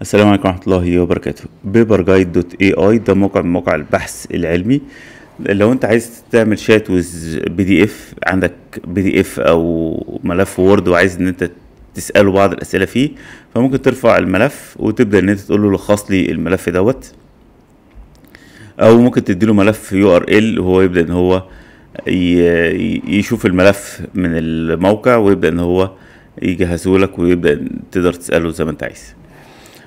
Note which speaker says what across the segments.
Speaker 1: السلام عليكم ورحمه الله وبركاته بيبر جايد دوت اي اي ده موقع من مواقع البحث العلمي لو انت عايز تعمل شات ويز بي دي اف عندك بي دي اف او ملف وورد وعايز ان انت تساله بعض الاسئله فيه فممكن ترفع الملف وتبدا ان انت تقول له لخص لي الملف دوت او ممكن تديله ملف يو ار ال وهو يبدا ان هو يشوف الملف من الموقع ويبدا ان هو يجهزه لك ويبدا تقدر تساله زي ما انت عايز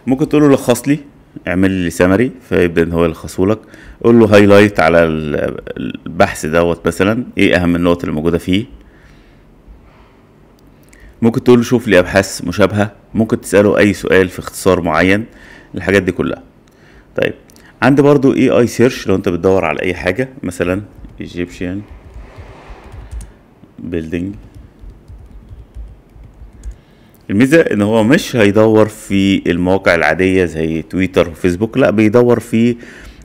Speaker 1: ممكن تقول له لخص لي اعمل لي سمري فيبدا ان هو يلخصه لك قول له هايلايت على البحث دوت مثلا ايه اهم النقط اللي موجوده فيه ممكن تقول له شوف لي ابحاث مشابهه ممكن تساله اي سؤال في اختصار معين الحاجات دي كلها طيب عندي برضو اي اي سيرش لو انت بتدور على اي حاجه مثلا ايجيبشن بيلدينج الميزه ان هو مش هيدور في المواقع العاديه زي تويتر وفيسبوك لا بيدور في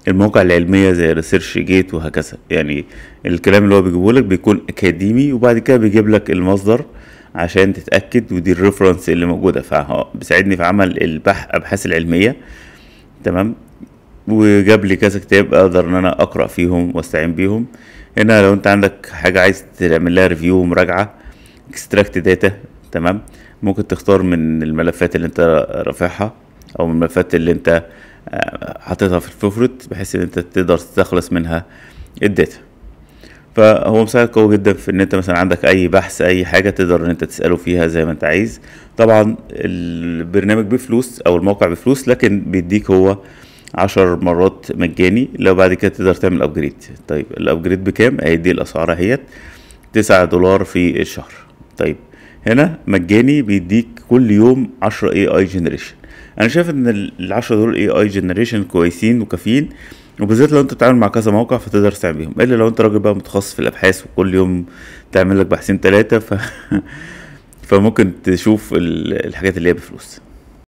Speaker 1: المواقع العلميه زي ريسيرش جيت وهكذا يعني الكلام اللي هو بيجيبه لك بيكون اكاديمي وبعد كده بيجيب لك المصدر عشان تتاكد ودي الريفرنس اللي موجوده فبيساعدني في عمل البحث ابحاث العلميه تمام وجاب لي كذا كتاب اقدر ان انا اقرا فيهم واستعين بيهم هنا لو انت عندك حاجه عايز تعمل لها ريفيو ومراجعه اكستراكت داتا تمام ممكن تختار من الملفات اللي انت رافعها او من الملفات اللي انت آه، حاططها في الفيفورت بحيث ان انت تقدر تخلص منها الداتا فهو مساعد قوي جدا في ان انت مثلا عندك اي بحث اي حاجه تقدر ان انت تساله فيها زي ما انت عايز طبعا البرنامج بفلوس او الموقع بفلوس لكن بيديك هو عشر مرات مجاني لو بعد كده تقدر تعمل ابجريد طيب الابجريد بكام هيدي الاسعار اهيت تسعة دولار في الشهر طيب هنا مجاني بيديك كل يوم 10 اي اي جنريشن انا شايف ان ال 10 دول اي اي جنريشن كويسين وكافيين وبالذات لو انت بتتعامل مع كذا موقع فتقدر تستعمل بيهم الا لو انت راجل بقى متخصص في الابحاث وكل يوم تعمل لك بحثين ثلاثه ف... فممكن تشوف الحاجات اللي هي بفلوس